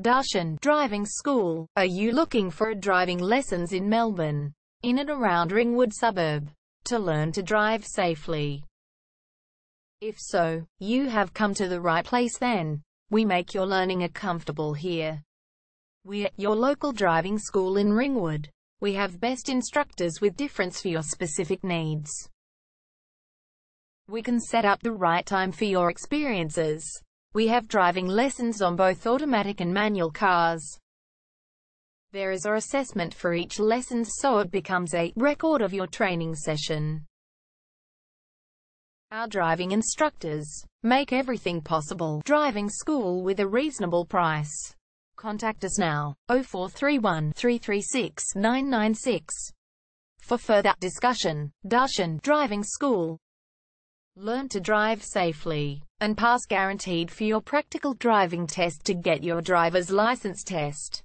Darshan Driving School. Are you looking for driving lessons in Melbourne? In and around Ringwood suburb. To learn to drive safely. If so, you have come to the right place then. We make your learning a comfortable here. We're your local driving school in Ringwood. We have best instructors with difference for your specific needs. We can set up the right time for your experiences. We have driving lessons on both automatic and manual cars. There is our assessment for each lesson so it becomes a record of your training session. Our driving instructors make everything possible. Driving school with a reasonable price. Contact us now, 0431 336 996. For further discussion, Darshan Driving School. Learn to drive safely and pass guaranteed for your practical driving test to get your driver's license test.